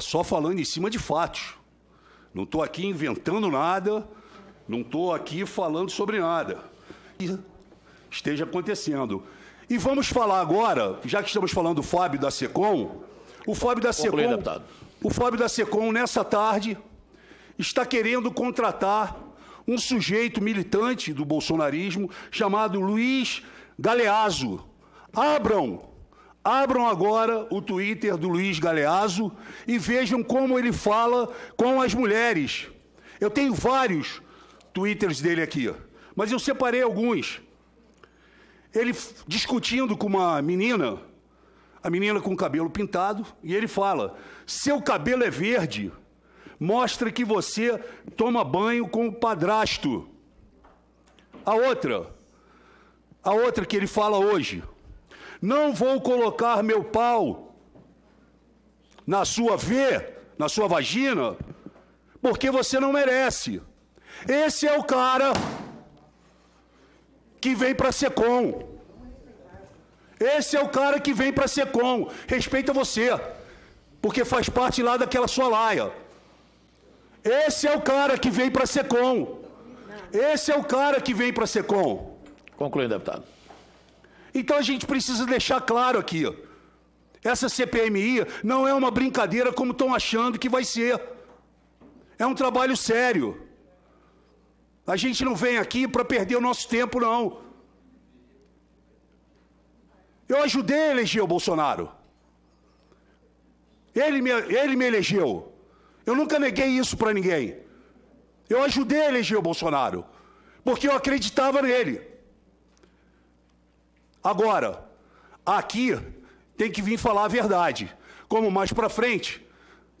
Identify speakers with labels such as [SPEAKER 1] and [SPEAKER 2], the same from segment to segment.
[SPEAKER 1] só falando em cima de fatos. Não estou aqui inventando nada, não estou aqui falando sobre nada. Esteja acontecendo. E vamos falar agora, já que estamos falando do Fábio da Secom, o Fábio da Secom, o Fábio da Secom nessa tarde está querendo contratar um sujeito militante do bolsonarismo chamado Luiz Galeazzo. Abram Abram agora o Twitter do Luiz Galeazzo e vejam como ele fala com as mulheres. Eu tenho vários Twitters dele aqui, mas eu separei alguns. Ele discutindo com uma menina, a menina com o cabelo pintado, e ele fala: Seu cabelo é verde, mostra que você toma banho com o padrasto. A outra, a outra que ele fala hoje, não vou colocar meu pau na sua V, na sua vagina, porque você não merece. Esse é o cara que vem para Secom. Esse é o cara que vem para Secom. Respeita você, porque faz parte lá daquela sua laia. Esse é o cara que vem para Secom. Esse é o cara que vem para Secom. Concluindo, deputado. Então a gente precisa deixar claro aqui, ó. Essa CPMI não é uma brincadeira como estão achando que vai ser. É um trabalho sério. A gente não vem aqui para perder o nosso tempo, não. Eu ajudei a eleger o Bolsonaro. Ele me, ele me elegeu. Eu nunca neguei isso para ninguém. Eu ajudei a eleger o Bolsonaro, porque eu acreditava nele. Agora, aqui tem que vir falar a verdade. Como mais para frente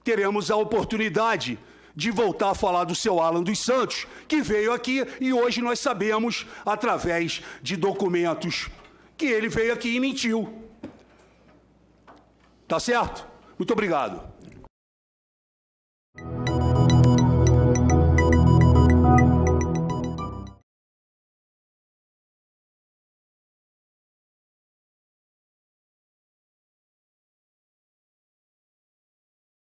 [SPEAKER 1] teremos a oportunidade de voltar a falar do seu Alan dos Santos, que veio aqui e hoje nós sabemos através de documentos que ele veio aqui e mentiu. Tá certo? Muito obrigado.